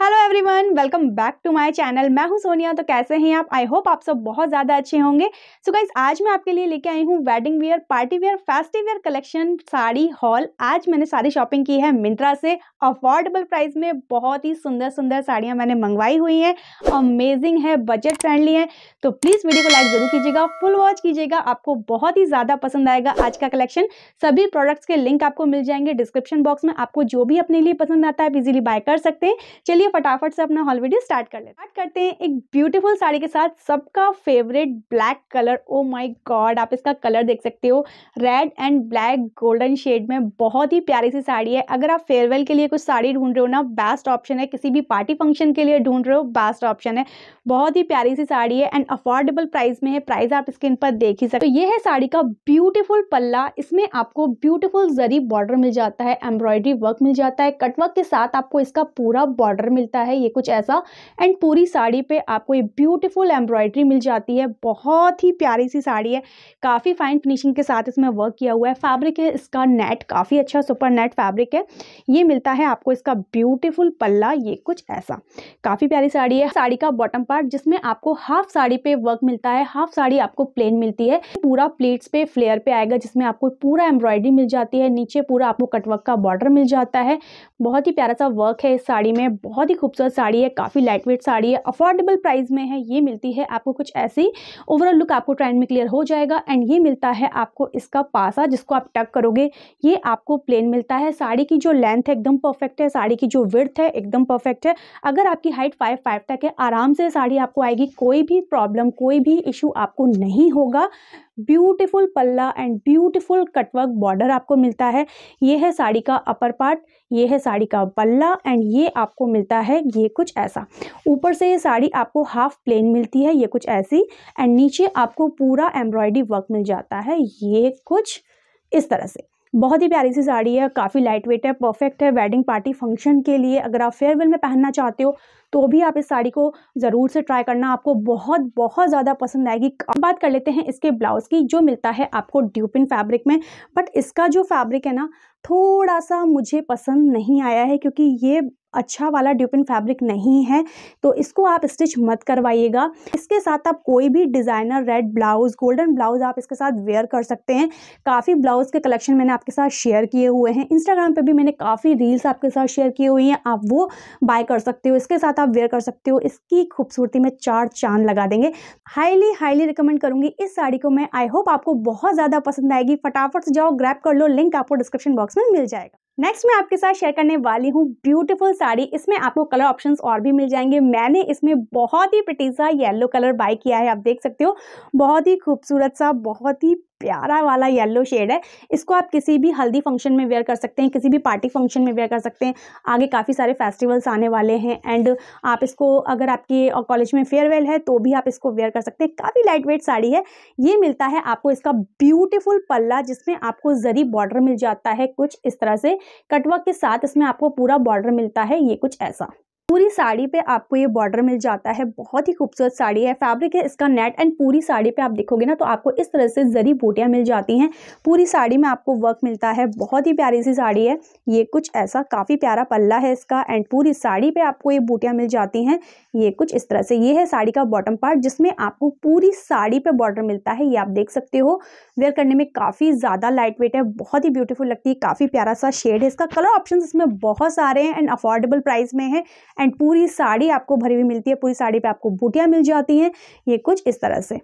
hello everyone welcome back to my channel मैं हूं सोनिया तो कैसे हैं आप आई होप आप सब बहुत ज़्यादा अच्छे होंगे सो so गाइज आज मैं आपके लिए लेके आई हूं wedding wear party wear festive wear collection sari haul आज मैंने सारी शॉपिंग की है मिंत्रा से अफोर्डेबल प्राइस में बहुत ही सुंदर सुंदर साड़ियाँ मैंने मंगवाई हुई हैं अमेजिंग है बजट फ्रेंडली है तो प्लीज़ वीडियो को लाइक ज़रूर कीजिएगा फुल वॉच कीजिएगा आपको बहुत ही ज़्यादा पसंद आएगा आज का कलेक्शन सभी प्रोडक्ट्स के लिंक आपको मिल जाएंगे डिस्क्रिप्शन बॉक्स में आपको जो भी अपने लिए पसंद आता है आप इजिली बाय कर सकते हैं चलिए चलिए फटाफट से अपना हॉल वीडियो स्टार्ट कर लेते स्टार्ट करते हैं एक ब्यूटीफुल साड़ी के साथ सबका favourite black colour oh my god आप इसका कलर देख सकते हो red and black golden shade में बहुत ही प्यारी सी साड़ी है अगर आप फेयरवेल के लिए कुछ साड़ी ढूंढ रहे हो ना बेस्ट ऑप्शन है किसी भी पार्टी फंक्शन के लिए ढूंढ रहे हो बेस्ट ऑप्शन है बहुत ही प्यारी सी साड़ी है एंड अफोर्डेबल प्राइस में है प्राइस आप स्क्रीन पर देख ही सकते तो ये है साड़ी का ब्यूटीफुल पल्ला इसमें आपको ब्यूटीफुल जरी बॉर्डर मिल जाता है एम्ब्रॉयडरी वर्क मिल जाता है कटवर्क के साथ आपको इसका पूरा बॉर्डर मिलता है ये कुछ ऐसा एंड पूरी साड़ी पे आपको ये ब्यूटीफुल एम्ब्रॉयडरी मिल जाती है बहुत ही प्यारी सी साड़ी है काफ़ी फाइन फिनिशिंग के साथ इसमें वर्क किया हुआ है फैब्रिक है इसका नेट काफ़ी अच्छा सुपर नेट फैब्रिक है ये मिलता है आपको इसका ब्यूटीफुल पल्ला ये कुछ ऐसा काफ़ी प्यारी साड़ी है साड़ी का बॉटम पार्ट जिसमें आपको हाफ साड़ी पे वर्क मिलता है हाफ साड़ी आपको प्लेन मिलती है पूरा प्लेट्स पे फ्लेयर पे आएगा जिसमें आपको पूरा एम्ब्रॉयडरी मिल जाती है नीचे पूरा आपको कटवर्क का बॉर्डर मिल जाता है बहुत ही प्यारा सा वर्क है इस साड़ी में बहुत बहुत ही खूबसूरत साड़ी है काफ़ी लाइट वेट साड़ी है अफोर्डेबल प्राइस में है ये मिलती है आपको कुछ ऐसी ओवरऑल लुक आपको ट्रेंड में क्लियर हो जाएगा एंड ये मिलता है आपको इसका पासा जिसको आप टक करोगे ये आपको प्लेन मिलता है साड़ी की जो लेंथ है एकदम परफेक्ट है साड़ी की जो विर्थ है एकदम परफेक्ट है अगर आपकी हाइट फाइव फाइव तक है आराम से साड़ी आपको आएगी कोई भी प्रॉब्लम कोई भी इशू आपको नहीं होगा ब्यूटीफुल पल्ला एंड ब्यूटीफुल कटवर्क बॉर्डर आपको मिलता है ये है साड़ी का अपर पार्ट ये है साड़ी का पल्ला एंड ये आपको मिलता है ये कुछ ऐसा ऊपर से ये साड़ी आपको हाफ प्लेन मिलती है ये कुछ ऐसी एंड नीचे आपको पूरा एम्ब्रॉयडरी वर्क मिल जाता है ये कुछ इस तरह से बहुत ही प्यारी सी साड़ी है काफ़ी लाइट वेट है परफेक्ट है वेडिंग पार्टी फंक्शन के लिए अगर आप फेयरवेल में पहनना चाहते हो तो भी आप इस साड़ी को ज़रूर से ट्राई करना आपको बहुत बहुत ज़्यादा पसंद आएगी अब बात कर लेते हैं इसके ब्लाउज़ की जो मिलता है आपको ड्यूपिन फैब्रिक में बट इसका जो फैब्रिक है ना थोड़ा सा मुझे पसंद नहीं आया है क्योंकि ये अच्छा वाला ड्यूपिन फैब्रिक नहीं है तो इसको आप स्टिच मत करवाइएगा इसके साथ आप कोई भी designer red blouse golden blouse आप इसके साथ वेयर कर सकते हैं काफ़ी ब्लाउज़ के कलेक्शन मैंने आपके साथ शेयर किए हुए हैं इंस्टाग्राम पर भी मैंने काफ़ी रील्स आपके साथ शेयर किए हुई हैं आप वो बाय कर सकते हो इसके साथ आप वेयर कर सकते हो इसकी खूबसूरती में चार चांद लगा देंगे हाईली हाईली रिकमेंड करूँगी इस साड़ी को मैं आई होप आपको बहुत ज़्यादा पसंद आएगी फटाफट से जाओ ग्रैप कर लो लिंक आपको डिस्क्रिप्शन बॉक्स में मिल जाएगा नेक्स्ट मैं आपके साथ शेयर करने वाली हूँ ब्यूटीफुल साड़ी इसमें आपको कलर ऑप्शंस और भी मिल जाएंगे मैंने इसमें बहुत ही प्रटी येलो कलर बाय किया है आप देख सकते हो बहुत ही खूबसूरत सा बहुत ही प्यारा वाला येलो शेड है इसको आप किसी भी हल्दी फंक्शन में वेयर कर सकते हैं किसी भी पार्टी फंक्शन में वेयर कर सकते हैं आगे काफ़ी सारे फेस्टिवल्स आने वाले हैं एंड आप इसको अगर आपके कॉलेज में फेयरवेल है तो भी आप इसको वेयर कर सकते हैं काफ़ी लाइट वेट साड़ी है ये मिलता है आपको इसका ब्यूटिफुल पल्ला जिसमें आपको जरी बॉर्डर मिल जाता है कुछ इस तरह से कटवा के साथ इसमें आपको पूरा बॉर्डर मिलता है ये कुछ ऐसा पूरी साड़ी पे आपको ये बॉर्डर मिल जाता है बहुत ही खूबसूरत साड़ी है फैब्रिक है इसका नेट एंड पूरी साड़ी पे आप देखोगे ना तो आपको इस तरह से जरी बूटियाँ मिल जाती हैं पूरी साड़ी में आपको वर्क मिलता है बहुत ही प्यारी सी साड़ी है ये कुछ ऐसा काफ़ी प्यारा पल्ला है इसका एंड पूरी साड़ी पर आपको ये बूटियाँ मिल जाती हैं ये कुछ इस तरह से ये है साड़ी का बॉटम पार्ट जिसमें आपको पूरी साड़ी पर बॉर्डर मिलता है ये आप देख सकते हो वेयर करने में काफ़ी ज़्यादा लाइट वेट है बहुत ही ब्यूटीफुल लगती है काफ़ी प्यारा सा शेड है इसका कलर ऑप्शन इसमें बहुत सारे हैं एंड अफोर्डेबल प्राइस में है एंड पूरी साड़ी आपको भरी हुई मिलती है पूरी साड़ी पे आपको बूटियाँ मिल जाती हैं ये कुछ इस तरह से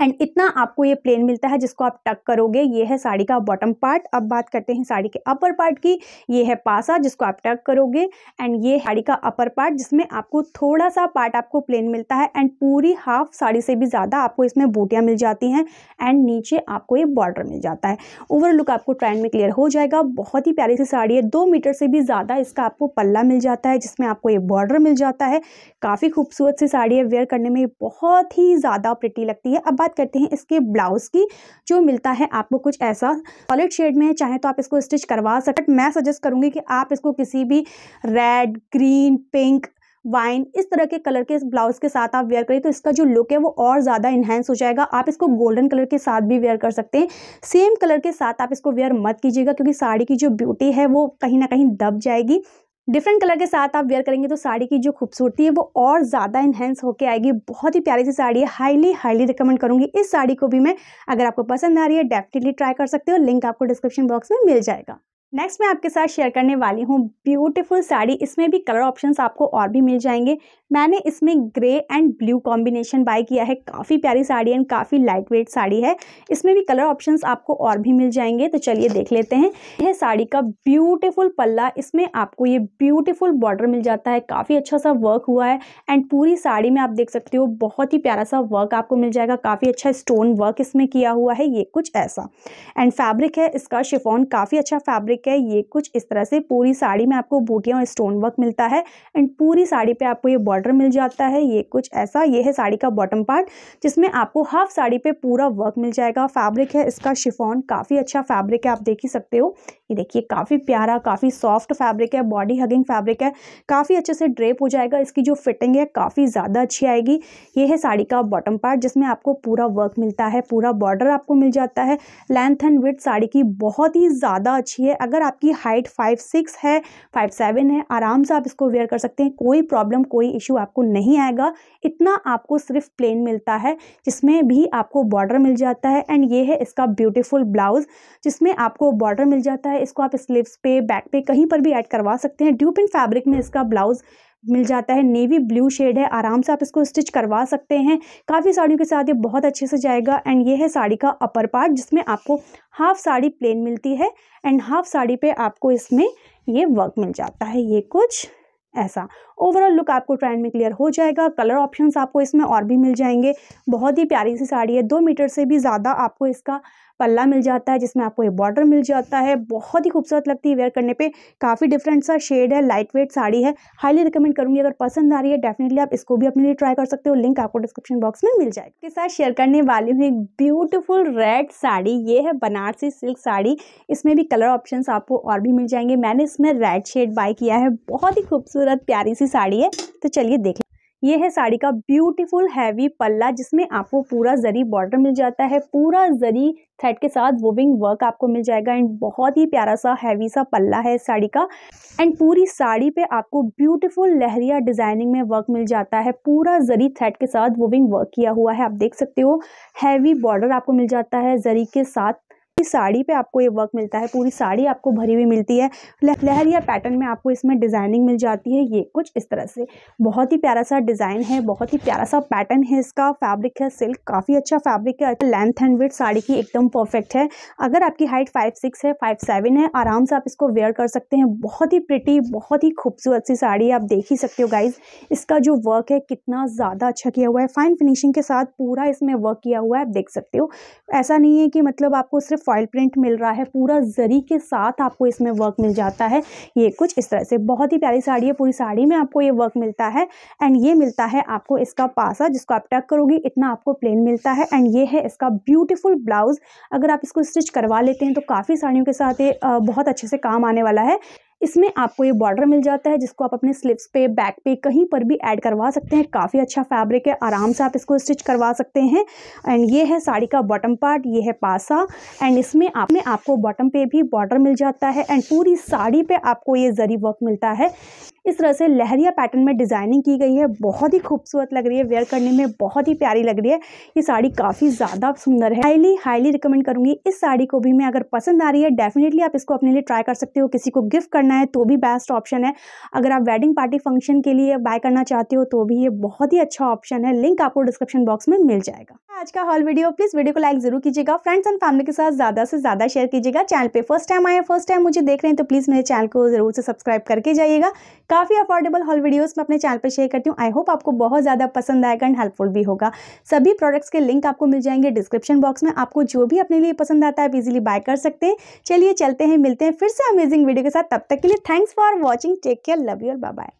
एंड इतना आपको ये प्लेन मिलता है जिसको आप टक करोगे ये है साड़ी का बॉटम पार्ट अब बात करते हैं साड़ी के अपर पार्ट की ये है पासा जिसको आप टक करोगे एंड ये साड़ी का अपर पार्ट जिसमें आपको थोड़ा सा पार्ट आपको प्लेन मिलता है एंड पूरी हाफ साड़ी से भी ज़्यादा आपको इसमें बूटियाँ मिल जाती हैं एंड नीचे आपको ये बॉर्डर मिल जाता है ओवरऑल लुक आपको ट्रेंड में क्लियर हो जाएगा बहुत ही प्यारी सी साड़ी है दो मीटर से भी ज़्यादा इसका आपको पल्ला मिल जाता है जिसमें आपको ये बॉर्डर मिल जाता है काफ़ी खूबसूरत सी साड़ी है वेयर करने में बहुत ही ज़्यादा प्रिटी लगती है अब बात करते हैं इसके ब्लाउज़ की जो मिलता है आपको कुछ ऐसा सॉलिड शेड में है चाहे तो आप इसको स्टिच करवा सकते मैं सजेस्ट करूंगी कि आप इसको किसी भी रेड ग्रीन पिंक वाइन इस तरह के कलर के ब्लाउज के साथ आप वेयर करें तो इसका जो लुक है वो और ज़्यादा इन्हेंस हो जाएगा आप इसको गोल्डन कलर के साथ भी वेयर कर सकते हैं सेम कलर के साथ आप इसको वेयर मत कीजिएगा क्योंकि साड़ी की जो ब्यूटी है वो कहीं ना कहीं दब जाएगी डिफरेंट कलर के साथ आप वेयर करेंगे तो साड़ी की जो खूबसूरती है वो और ज़्यादा इन्हेंस होकर आएगी बहुत ही प्यारी सी साड़ी है हाईली हाईली रिकमेंड करूँगी इस साड़ी को भी मैं अगर आपको पसंद आ रही है डेफिनेटली ट्राई कर सकते हो लिंक आपको डिस्क्रिप्शन बॉक्स में मिल जाएगा नेक्स्ट मैं आपके साथ शेयर करने वाली हूँ ब्यूटीफुल साड़ी इसमें भी कलर ऑप्शंस आपको और भी मिल जाएंगे मैंने इसमें ग्रे एंड ब्लू कॉम्बिनेशन बाय किया है काफ़ी प्यारी साड़ी एंड काफ़ी लाइट वेट साड़ी है इसमें भी कलर ऑप्शंस आपको और भी मिल जाएंगे तो चलिए देख लेते हैं यह साड़ी का ब्यूटिफुल पल्ला इसमें आपको ये ब्यूटिफुल बॉर्डर मिल जाता है काफ़ी अच्छा सा वर्क हुआ है एंड पूरी साड़ी में आप देख सकते हो बहुत ही प्यारा सा वर्क आपको मिल जाएगा काफ़ी अच्छा स्टोन वर्क इसमें किया हुआ है ये कुछ ऐसा एंड फैब्रिक है इसका शिफोन काफ़ी अच्छा फैब्रिक नेक है ये कुछ इस तरह से पूरी साड़ी में आपको बूटियाँ और स्टोन वर्क मिलता है एंड पूरी साड़ी पे आपको ये बॉर्डर मिल जाता है ये कुछ ऐसा ये है साड़ी का बॉटम पार्ट जिसमें आपको हाफ साड़ी पे पूरा वर्क मिल जाएगा फैब्रिक है इसका शिफॉन काफ़ी अच्छा फैब्रिक है आप देख ही सकते हो ये देखिए काफ़ी प्यारा काफ़ी सॉफ्ट फैब्रिक है बॉडी हगिंग फैब्रिक है काफ़ी अच्छे से ड्रेप हो जाएगा इसकी जो फिटिंग है काफ़ी ज़्यादा अच्छी आएगी ये है साड़ी का बॉटम पार्ट जिसमें आपको पूरा वर्क मिलता है पूरा बॉर्डर आपको मिल जाता है लेंथ एंड विथ साड़ी की बहुत ही ज़्यादा अच्छी है अगर आपकी हाइट फाइव सिक्स है फाइव सेवन है आराम से आप इसको वेयर कर सकते हैं कोई प्रॉब्लम कोई इशू आपको नहीं आएगा इतना आपको सिर्फ प्लेन मिलता है जिसमें भी आपको बॉर्डर मिल जाता है एंड ये है इसका ब्यूटीफुल ब्लाउज़ जिसमें आपको बॉर्डर मिल जाता है इसको आप स्लीवस पे बैक पे कहीं पर भी ऐड करवा सकते हैं ड्यूप इन फैब्रिक में इसका ब्लाउज़ मिल जाता है नेवी ब्लू शेड है आराम से आप इसको स्टिच करवा सकते हैं काफ़ी साड़ियों के साथ ये बहुत अच्छे से जाएगा एंड ये है साड़ी का अपर पार्ट जिसमें आपको हाफ साड़ी प्लेन मिलती है एंड हाफ साड़ी पे आपको इसमें ये वर्क मिल जाता है ये कुछ ऐसा ओवरऑल लुक आपको ट्रेंड में क्लियर हो जाएगा कलर ऑप्शंस आपको इसमें और भी मिल जाएंगे बहुत ही प्यारी सी साड़ी है दो मीटर से भी ज़्यादा आपको इसका पल्ला मिल जाता है जिसमें आपको ये बॉर्डर मिल जाता है बहुत ही खूबसूरत लगती है वेयर करने पे काफ़ी डिफरेंट सा शेड है लाइट वेट साड़ी है हाईली रिकमेंड करूँगी अगर पसंद आ रही है डेफिनेटली आप इसको भी अपने लिए ट्राई कर सकते हो लिंक आपको डिस्क्रिप्शन बॉक्स में मिल जाएगा के साथ शेयर करने वाली हूँ एक ब्यूटिफुल रेड साड़ी ये है बनारसी सिल्क साड़ी इसमें भी कलर ऑप्शन आपको और भी मिल जाएंगे मैंने इसमें रेड शेड बाई किया है बहुत ही खूबसूरत प्यारी सी साड़ी है तो चलिए देख ये है साड़ी का ब्यूटीफुल हैवी पल्ला जिसमें आपको पूरा जरी बॉर्डर मिल जाता है पूरा जरी थ्रेड के साथ वोविंग वर्क आपको मिल जाएगा एंड बहुत ही प्यारा सा हैवी सा पल्ला है साड़ी का एंड पूरी साड़ी पे आपको ब्यूटीफुल लहरिया डिजाइनिंग में वर्क मिल जाता है पूरा जरी थ्रेड के साथ वोविंग वर्क किया हुआ है आप देख सकते हो हैवी बॉर्डर आपको मिल जाता है जरी के साथ साड़ी पे आपको ये वर्क मिलता है पूरी साड़ी आपको भरी हुई मिलती है लहरिया पैटर्न में आपको इसमें डिज़ाइनिंग मिल जाती है ये कुछ इस तरह से बहुत ही प्यारा सा डिज़ाइन है बहुत ही प्यारा सा पैटर्न है इसका फैब्रिक है सिल्क काफ़ी अच्छा फैब्रिक है लेंथ एंड विथ साड़ी की एकदम परफेक्ट है अगर आपकी हाइट फाइव सिक्स है फाइव सेवन है आराम से आप इसको वेयर कर सकते हैं बहुत ही प्रिटी बहुत ही खूबसूरत सी साड़ी आप देख ही सकते हो गाइज इसका जो वर्क है कितना ज़्यादा अच्छा किया हुआ है फाइन फिनिशिंग के साथ पूरा इसमें वर्क किया हुआ है आप देख सकते हो ऐसा नहीं है कि मतलब आपको सिर्फ फॉइल प्रिंट मिल रहा है पूरा जरी के साथ आपको इसमें वर्क मिल जाता है ये कुछ इस तरह से बहुत ही प्यारी साड़ी है पूरी साड़ी में आपको ये वर्क मिलता है एंड ये मिलता है आपको इसका पासा जिसको आप टक करोगे इतना आपको प्लेन मिलता है एंड ये है इसका ब्यूटीफुल ब्लाउज अगर आप इसको स्टिच करवा लेते हैं तो काफ़ी साड़ियों के साथ ये बहुत अच्छे से काम आने वाला है इसमें आपको ये बॉर्डर मिल जाता है जिसको आप अपने स्लिप्स पे बैक पे कहीं पर भी ऐड करवा सकते हैं काफ़ी अच्छा फैब्रिक है आराम से आप इसको स्टिच करवा सकते हैं एंड ये है साड़ी का बॉटम पार्ट ये है पासा एंड इसमें आप में आपको बॉटम पे भी बॉर्डर मिल जाता है एंड पूरी साड़ी पे आपको ये जरी वर्क मिलता है इस तरह से लहरिया पैटर्न में डिज़ाइनिंग की गई है बहुत ही खूबसूरत लग रही है वेयर करने में बहुत ही प्यारी लग रही है ये साड़ी काफ़ी ज़्यादा सुंदर है हाईली हाईली रिकमेंड करूँगी इस साड़ी को भी मैं अगर पसंद आ रही है डेफिनेटली आप इसको अपने लिए ट्राई कर सकते हो किसी को गिफ्ट करना है तो भी बेस्ट ऑप्शन है अगर आप वेडिंग पार्टी फंक्शन के लिए बाय करना चाहते हो तो भी ये बहुत ही अच्छा ऑप्शन है लिंक आपको डिस्क्रिप्शन बॉक्स में मिल जाएगा आज का हॉल वीडियो प्लीज़ वीडियो को लाइक जरूर कीजिएगा फ्रेंड्स एंड फैमिली के साथ ज़्यादा से ज़्यादा शेयर कीजिएगा चैनल पर फर्स्ट टाइम आए फर्स्ट टाइम मुझे देख रहे हैं तो प्लीज़ मेरे चैनल को जरूर से सब्सक्राइब करके जाइएगा काफ़ी अफोर्डेबल हॉल वीडियो मैं अपने चैनल पर शेयर करती हूँ आई होप आपको बहुत ज़्यादा पसंद आएगा एंड हेल्पफुल भी होगा सभी प्रोडक्ट्स के लिंक आपको मिल जाएंगे डिस्क्रिप्शन बॉक्स में आपको जो भी अपने लिए पसंद आता है आप इजिली बाय कर सकते हैं चलिए चलते हैं मिलते हैं फिर से अमेजिंग वीडियो के साथ तब तक तक के लिए thanks for watching take care love you और बाय